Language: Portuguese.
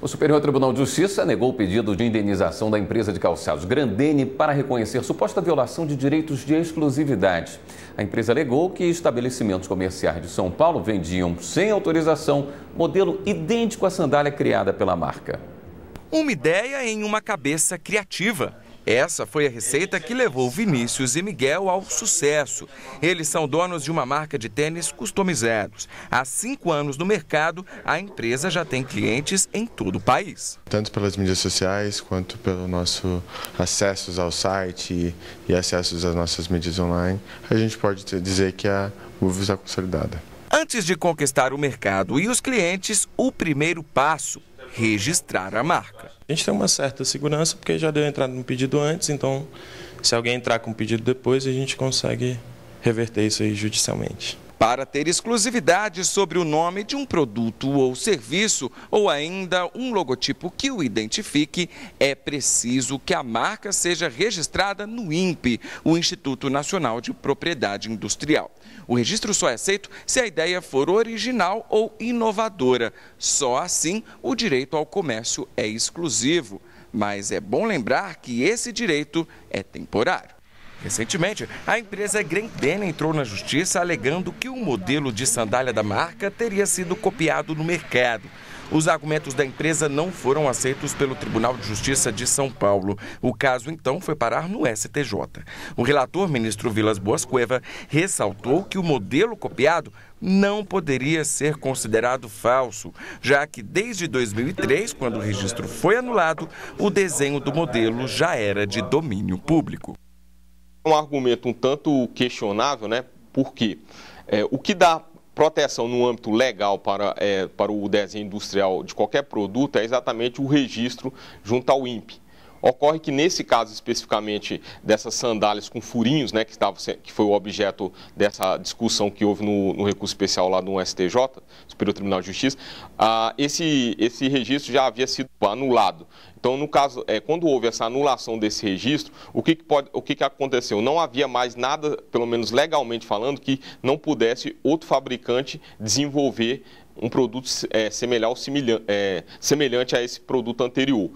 O Superior Tribunal de Justiça negou o pedido de indenização da empresa de calçados Grandene para reconhecer suposta violação de direitos de exclusividade. A empresa alegou que estabelecimentos comerciais de São Paulo vendiam, sem autorização, modelo idêntico à sandália criada pela marca. Uma ideia em uma cabeça criativa. Essa foi a receita que levou Vinícius e Miguel ao sucesso. Eles são donos de uma marca de tênis customizados. Há cinco anos no mercado, a empresa já tem clientes em todo o país. Tanto pelas mídias sociais quanto pelo nosso acesso ao site e acessos às nossas mídias online, a gente pode dizer que a UVS está consolidada. Antes de conquistar o mercado e os clientes, o primeiro passo registrar a marca. A gente tem uma certa segurança porque já deu entrada no pedido antes, então se alguém entrar com o pedido depois, a gente consegue reverter isso aí judicialmente para ter exclusividade sobre o nome de um produto ou serviço ou ainda um logotipo que o identifique, é preciso que a marca seja registrada no INPE, o Instituto Nacional de Propriedade Industrial. O registro só é aceito se a ideia for original ou inovadora. Só assim o direito ao comércio é exclusivo. Mas é bom lembrar que esse direito é temporário. Recentemente, a empresa Grendena entrou na justiça alegando que o modelo de sandália da marca teria sido copiado no mercado. Os argumentos da empresa não foram aceitos pelo Tribunal de Justiça de São Paulo. O caso, então, foi parar no STJ. O relator, ministro Vilas Boas Cueva, ressaltou que o modelo copiado não poderia ser considerado falso, já que desde 2003, quando o registro foi anulado, o desenho do modelo já era de domínio público um argumento um tanto questionável, né? Porque é, o que dá proteção no âmbito legal para, é, para o desenho industrial de qualquer produto é exatamente o registro junto ao INPE. Ocorre que nesse caso especificamente dessas sandálias com furinhos, né, que, estava, que foi o objeto dessa discussão que houve no, no recurso especial lá no STJ, Superior Tribunal de Justiça, ah, esse, esse registro já havia sido anulado. Então, no caso, é, quando houve essa anulação desse registro, o que, que pode, o que, que aconteceu? Não havia mais nada, pelo menos legalmente falando, que não pudesse outro fabricante desenvolver um produto é, semelhante, é, semelhante a esse produto anterior.